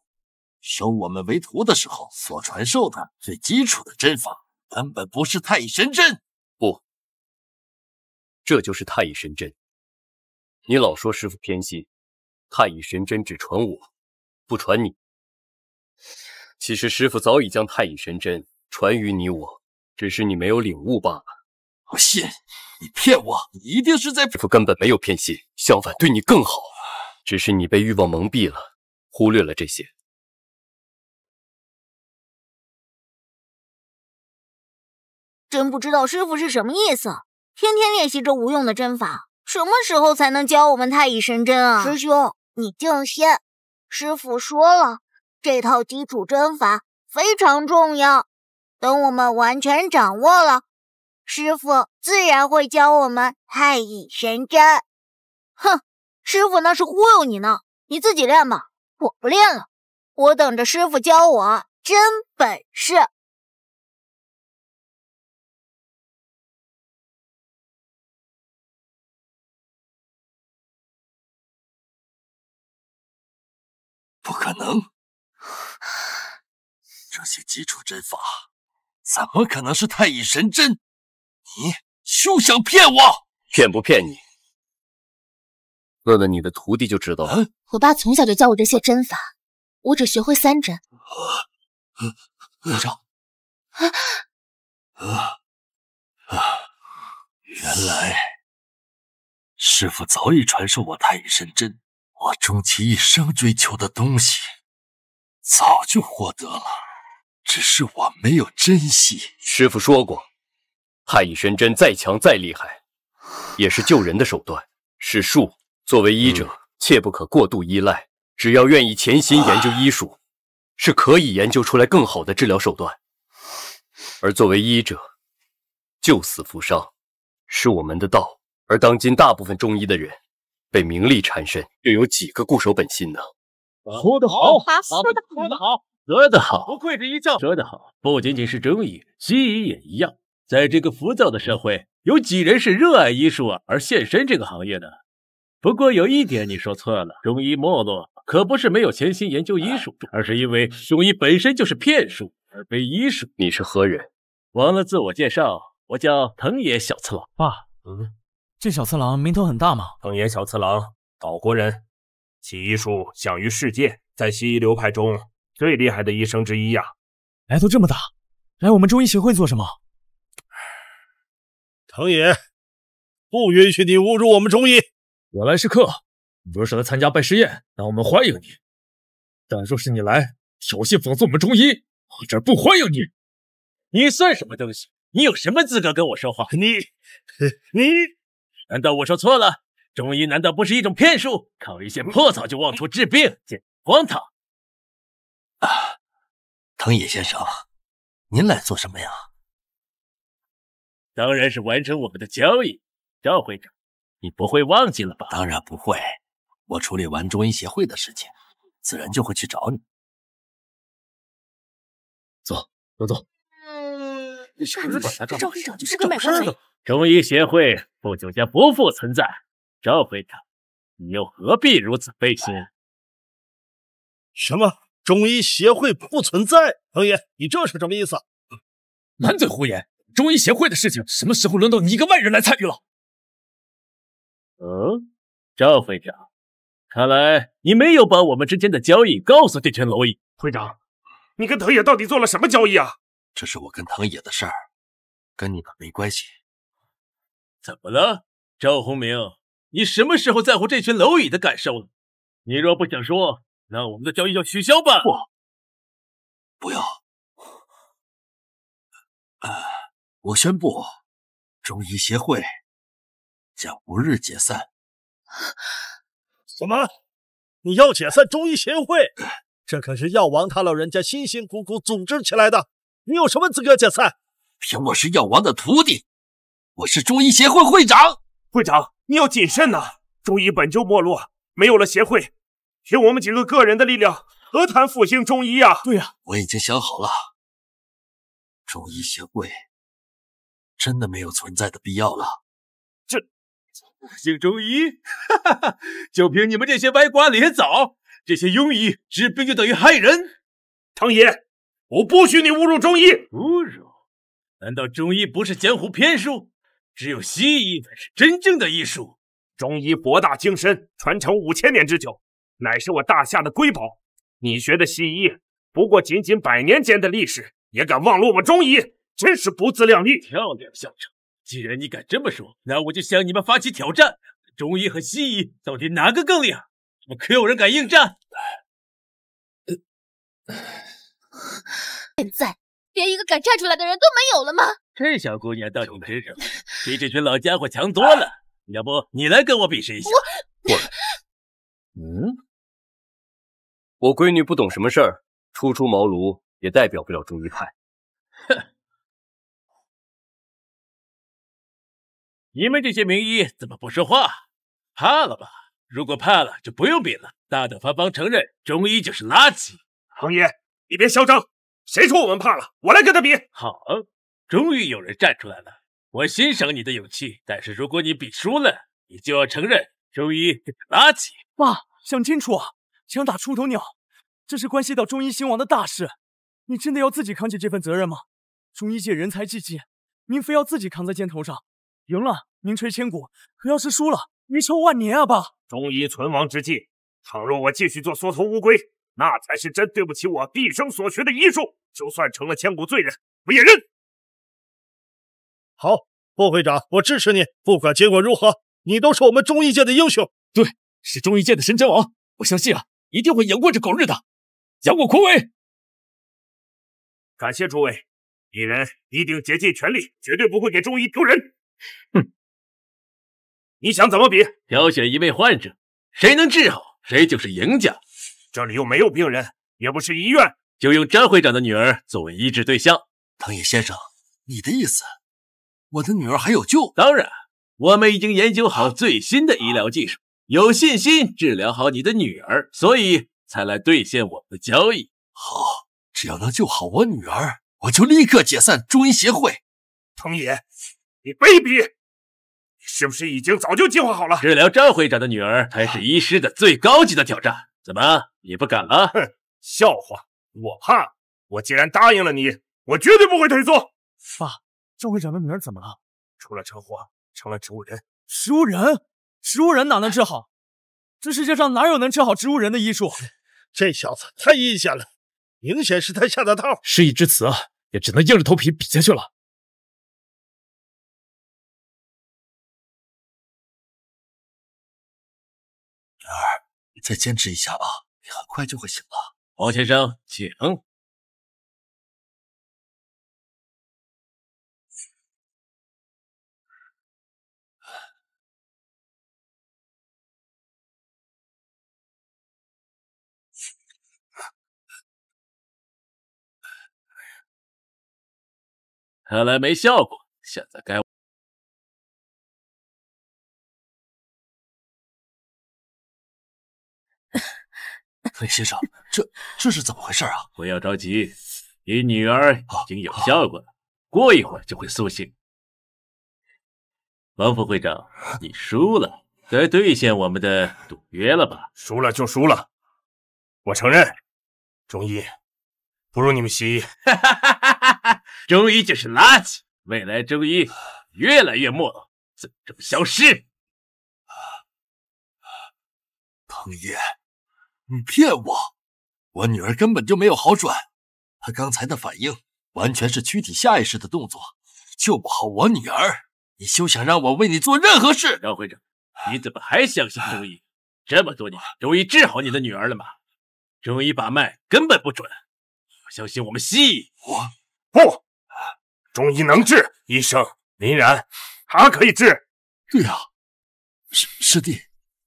收我们为徒的时候所传授的最基础的针法，根本不是太乙神针。这就是太乙神针。你老说师傅偏心，太乙神针只传我，不传你。其实师傅早已将太乙神针传于你我，只是你没有领悟罢了。我信，你骗我！你一定是在……师傅根本没有偏心，相反对你更好，只是你被欲望蒙蔽了，忽略了这些。真不知道师傅是什么意思。天天练习这无用的针法，什么时候才能教我们太乙神针啊？师兄，你静心。师傅说了，这套基础针法非常重要。等我们完全掌握了，师傅自然会教我们太乙神针。哼，师傅那是忽悠你呢，你自己练吧。我不练了，我等着师傅教我真本事。不可能，这些基础针法怎么可能是太乙神针？你休想骗我！骗不骗你？问问你的徒弟就知道了。我爸从小就教我这些针法，我只学会三针。啊啊！原来师傅早已传授我太乙神针。我终其一生追求的东西，早就获得了，只是我没有珍惜。师傅说过，太乙神针再强再厉害，也是救人的手段，是术。作为医者，切不可过度依赖。只要愿意潜心研究医术，是可以研究出来更好的治疗手段。而作为医者，救死扶伤，是我们的道。而当今大部分中医的人。被名利缠身，又有几个固守本心呢？说得好，说得好，说得好，说得好，不愧是一教。说得好，不仅仅是中医，西医也一样。在这个浮躁的社会，有几人是热爱医术而献身这个行业呢？不过有一点你说错了，中医没落可不是没有潜心研究医术，而是因为中医本身就是骗术而非医术。你是何人？忘了自我介绍，我叫藤野小次郎。爸，嗯。这小次郎名头很大吗？藤野小次郎，岛国人，其医术享誉世界，在西医流派中最厉害的医生之一呀。来头这么大，来我们中医协会做什么？藤野，不允许你侮辱我们中医！我来是客，若是来参加拜师宴，那我们欢迎你。但若是你来挑衅、讽刺我们中医，我这儿不欢迎你。你算什么东西？你有什么资格跟我说话？你，你！难道我说错了？中医难道不是一种骗术？靠一些破草就妄图治病，简直荒唐！啊，藤野先生，您来做什么呀？当然是完成我们的交易。赵会长，你不会忘记了吧？当然不会，我处理完中医协会的事情，自然就会去找你。走，都是不是本他赵会长就是个卖花的中医协会不久将不复存在。赵会长，你又何必如此费心？什么中医协会不存在？藤野，你这是什么意思？满嘴胡言！中医协会的事情，什么时候轮到你一个外人来参与了？嗯，赵会长，看来你没有把我们之间的交易告诉这群蝼蚁。会长，你跟藤野到底做了什么交易啊？这是我跟藤野的事儿，跟你们没关系。怎么了，赵宏明？你什么时候在乎这群蝼蚁的感受了？你若不想说，那我们的交易就取消吧。不，不要。呃，我宣布，中医协会将无日解散。什么？你要解散中医协会？这可是药王他老人家辛辛苦苦组织起来的，你有什么资格解散？凭我是药王的徒弟。我是中医协会会长，会长，你要谨慎呐！中医本就没落，没有了协会，凭我们几个个人的力量，何谈复兴中医啊？对呀，我已经想好了，中医协会真的没有存在的必要了。这复兴中医？哈哈哈！就凭你们这些歪瓜裂枣，这些庸医治病就等于害人。唐爷，我不许你侮辱中医！侮辱？难道中医不是江湖骗术？只有西医才是真正的医术，中医博大精深，传承五千年之久，乃是我大夏的瑰宝。你学的西医不过仅仅百年间的历史，也敢妄了我中医，真是不自量力。漂亮相子，既然你敢这么说，那我就向你们发起挑战。中医和西医到底哪个更厉害？可有人敢应战？现在连一个敢站出来的人都没有了吗？这小姑娘到底真什么？比这群老家伙强多了，要不你来跟我比试一下？过来。嗯，我闺女不懂什么事儿，初出茅庐也代表不了中医派。哼，你们这些名医怎么不说话？怕了吧？如果怕了就不用比了，大大方方承认中医就是垃圾。冯爷，你别嚣张，谁说我们怕了？我来跟他比。好，终于有人站出来了。我欣赏你的勇气，但是如果你比输了，你就要承认中医这个垃圾。爸，想清楚，枪打出头鸟，这是关系到中医兴亡的大事，你真的要自己扛起这份责任吗？中医界人才济济，您非要自己扛在肩头上，赢了名垂千古，可要是输了，遗臭万年啊，爸。中医存亡之际，倘若我继续做缩头乌龟，那才是真对不起我毕生所学的医术，就算成了千古罪人，我也认。好，副会长，我支持你。不管结果如何，你都是我们中医界的英雄。对，是中医界的神针王。我相信啊，一定会赢过这狗日的。杨国魁，感谢诸位，鄙人一定竭尽全力，绝对不会给中医丢人。哼，你想怎么比？挑选一位患者，谁能治好，谁就是赢家。这里又没有病人，也不是医院，就用张会长的女儿作为医治对象。藤野先生，你的意思？我的女儿还有救，当然，我们已经研究好最新的医疗技术，有信心治疗好你的女儿，所以才来兑现我们的交易。好，只要能救好我女儿，我就立刻解散中医协会。藤野，你卑鄙！你是不是已经早就计划好了治疗赵会长的女儿，才是医师的最高级的挑战？怎么，你不敢了？哼，笑话！我怕？我既然答应了你，我绝对不会退缩。放。赵会长的女儿怎么了？出了车祸，成了植物人。植物人？植物人哪能治好？这世界上哪有能治好植物人的医术？这小子太阴险了，明显是他下的套。事已至此，也只能硬着头皮比下去了。女儿，你再坚持一下吧，你很快就会醒了。王先生，请。看来没效果，现在该。先生，这这是怎么回事啊？不要着急，你女儿已经有效果了，过一会儿就会苏醒。王副会长，你输了，该兑现我们的赌约了吧？输了就输了，我承认，中医不如你们西医。中医就是垃圾，未来中医越来越没落，最终消失。唐叶，你骗我！我女儿根本就没有好转，她刚才的反应完全是躯体下意识的动作。救不好我女儿，你休想让我为你做任何事！张会长，你怎么还相信中医？这么多年，中医治好你的女儿了吗？中医把脉根本不准，相信我们西医。我，不。中医能治，医生林然，他可以治。对啊，师师弟，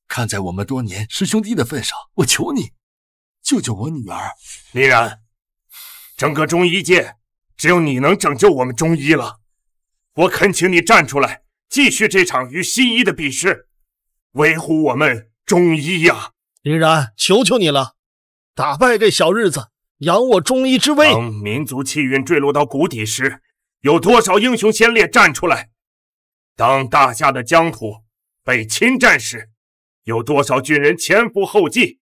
看在我们多年师兄弟的份上，我求你救救我女儿林然。整个中医界，只有你能拯救我们中医了。我恳请你站出来，继续这场与西医的比试，维护我们中医呀！林然，求求你了，打败这小日子，扬我中医之威。当民族气运坠落到谷底时。有多少英雄先烈站出来？当大夏的疆土被侵占时，有多少军人前赴后继？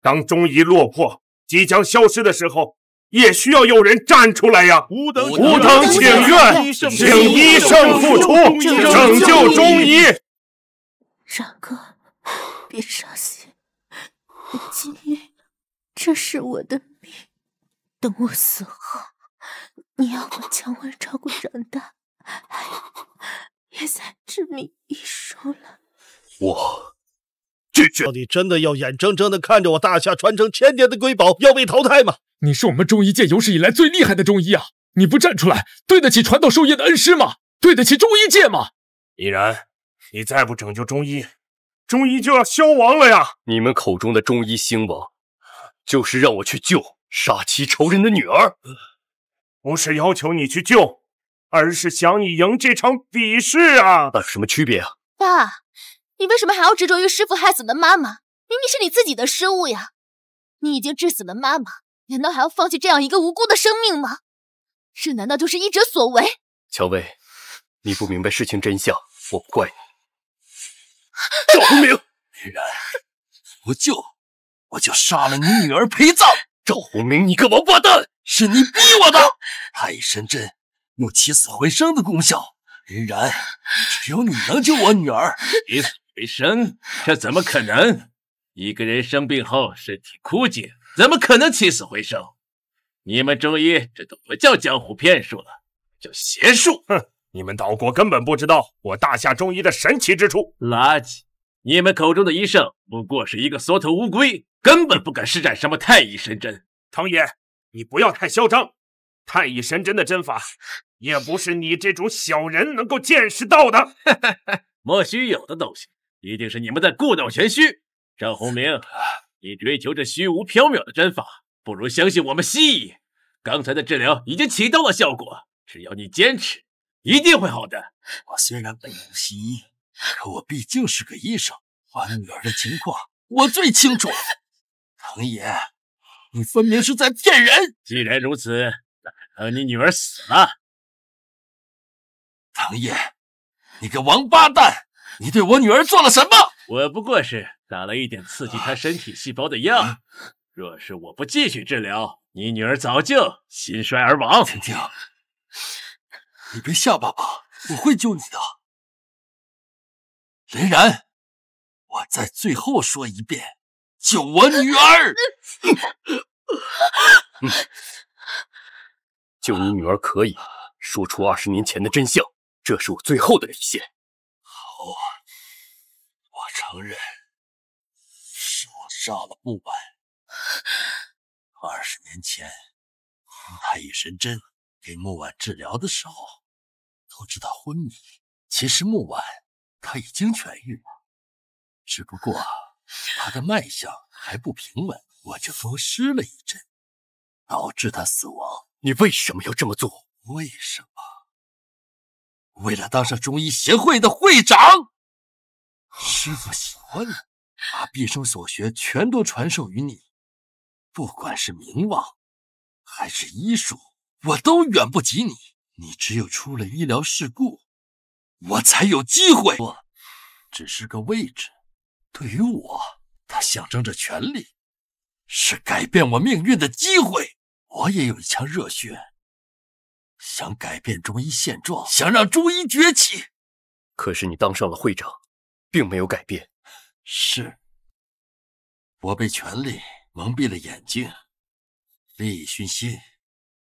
当中医落魄、即将消失的时候，也需要有人站出来呀！吾等吾等请愿，请医圣付出，拯救中医。冉哥，别伤心，今天这是我的命，等我死后。你要我蔷薇照顾长大，别再执迷一术了。我拒绝。你真的要眼睁睁的看着我大夏传承千年的瑰宝要被淘汰吗？你是我们中医界有史以来最厉害的中医啊！你不站出来，对得起传道授业的恩师吗？对得起中医界吗？依然，你再不拯救中医，中医就要消亡了呀！你们口中的中医兴亡，就是让我去救杀妻仇人的女儿。不是要求你去救，而是想你赢这场比试啊！那有什么区别啊？爸，你为什么还要执着于师傅害死了妈妈？明明是你自己的失误呀！你已经致死了妈妈，难道还要放弃这样一个无辜的生命吗？这难道就是医者所为？乔薇，你不明白事情真相，我不怪你。赵红明，不然不救我就杀了你女儿陪葬！赵红明，你个王八蛋！是你逼我的！太乙神针有起死回生的功效，然只有你能救我女儿。起死回生？这怎么可能？一个人生病后身体枯竭，怎么可能起死回生？你们中医这都不叫江湖骗术了，叫邪术！哼，你们岛国根本不知道我大夏中医的神奇之处。垃圾！你们口中的医圣不过是一个缩头乌龟，根本不敢施展什么太乙神针。唐爷。你不要太嚣张，太乙神针的针法，也不是你这种小人能够见识到的。莫须有的东西，一定是你们在故弄玄虚。赵宏明，你追求这虚无缥缈的针法，不如相信我们西医。刚才的治疗已经起到了效果，只要你坚持，一定会好的。我虽然不懂西医，可我毕竟是个医生，我女儿的情况我最清楚 藤野。你分明是在骗人！既然如此，等你女儿死了，唐烨，你个王八蛋，你对我女儿做了什么？我不过是打了一点刺激她身体细胞的药，若是我不继续治疗，你女儿早就心衰而亡。婷婷，你别吓爸爸，我会救你的。林然，我再最后说一遍。救我女儿！救你女儿可以，说出二十年前的真相，这是我最后的底线。好，我承认，是我杀了木婉。二十年前，用太乙神针给木婉治疗的时候，都知道昏迷。其实木婉她已经痊愈了，只不过……他的脉象还不平稳，我就多施了一针，导致他死亡。你为什么要这么做？为什么？为了当上中医协会的会长。师傅喜欢你，把毕生所学全都传授于你。不管是名望，还是医术，我都远不及你。你只有出了医疗事故，我才有机会。我只是个位置。对于我，它象征着权力，是改变我命运的机会。我也有一腔热血，想改变中医现状，想让中医崛起。可是你当上了会长，并没有改变。是，我被权力蒙蔽了眼睛，利益熏心，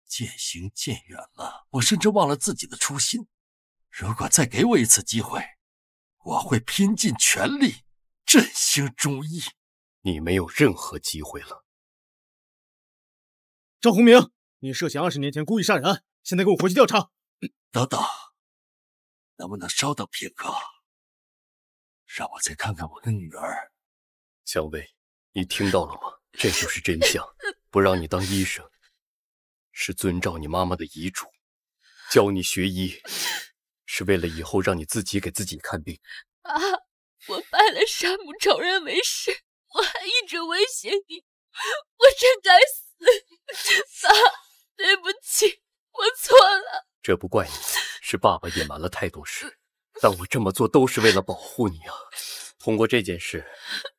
渐行渐远了。我甚至忘了自己的初心。如果再给我一次机会，我会拼尽全力。振兴中医，你没有任何机会了。赵宏明，你涉嫌二十年前故意杀人，现在给我回去调查。等等，能不能稍等片刻？让我再看看我的女儿。蔷薇，你听到了吗？这就是真相。不让你当医生，是遵照你妈妈的遗嘱；教你学医，是为了以后让你自己给自己看病。啊！为了杀母仇人为师，我还一直威胁你，我真该死，爸，对不起，我错了。这不怪你，是爸爸隐瞒了太多事，但我这么做都是为了保护你啊。通过这件事，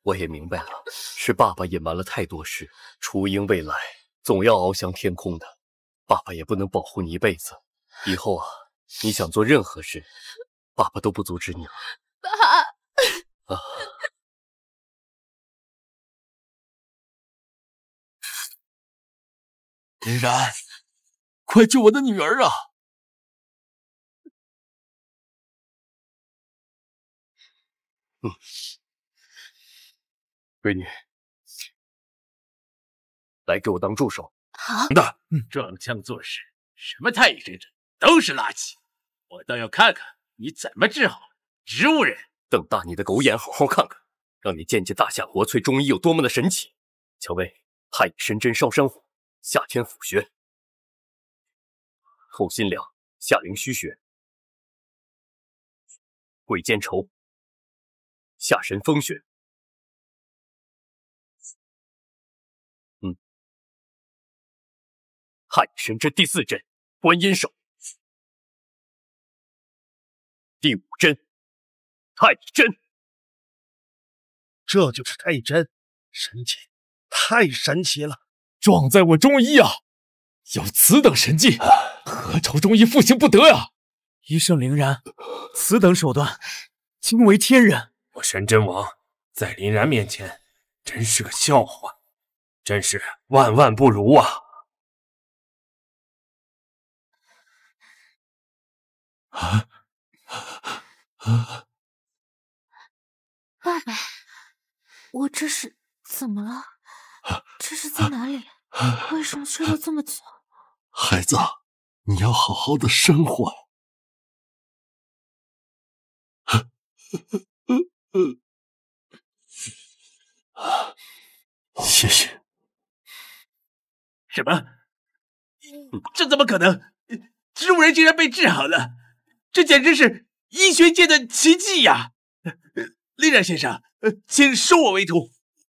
我也明白了，是爸爸隐瞒了太多事。雏鹰未来总要翱翔天空的，爸爸也不能保护你一辈子。以后啊，你想做任何事，爸爸都不阻止你了，爸。林然，快救我的女儿啊！闺女，来给我当助手。好的。装腔作势，什么太乙真人，都是垃圾。我倒要看看你怎么治好植物人。瞪大你的狗眼，好好看看，让你见见大夏国粹中医有多么的神奇。乔薇，害你神针烧山火，夏天府穴后心凉，夏灵虚穴鬼见愁，夏神风穴。嗯，害你神针第四针观音手，第五针。太真。这就是太真，神奇，太神奇了！壮在我中医啊，有此等神技，何愁中医复兴不得啊？医圣林然，此等手段惊为天人。我神真王在林然面前真是个笑话，真是万万不如啊！啊！爸爸，我这是怎么了？这是在哪里？为什么睡了这么久？孩子，你要好好的生活。谢谢。什么？这怎么可能？植物人竟然被治好了？这简直是医学界的奇迹呀！令然先生，请收我为徒，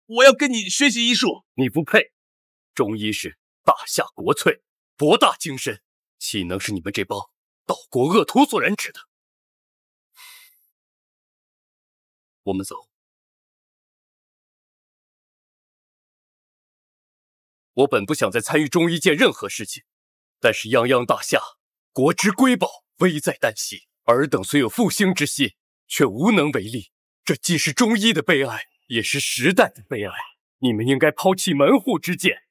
我要跟你学习医术。你不配，中医是大夏国粹，博大精深，岂能是你们这帮岛国恶徒所染指的？我们走。我本不想再参与中医界任何事情，但是泱泱大夏国之瑰宝危在旦夕，尔等虽有复兴之心，却无能为力。这既是中医的悲哀，也是时代的悲哀。你们应该抛弃门户之见，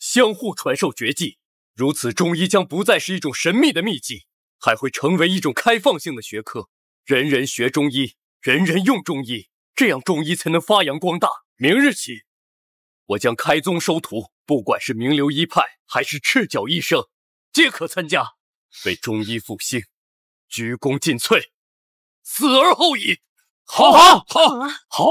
相互传授绝技。如此，中医将不再是一种神秘的秘籍，还会成为一种开放性的学科。人人学中医，人人用中医，这样中医才能发扬光大。明日起，我将开宗收徒，不管是名流医派，还是赤脚医生，皆可参加。为中医复兴，鞠躬尽瘁，死而后已。好好好，好。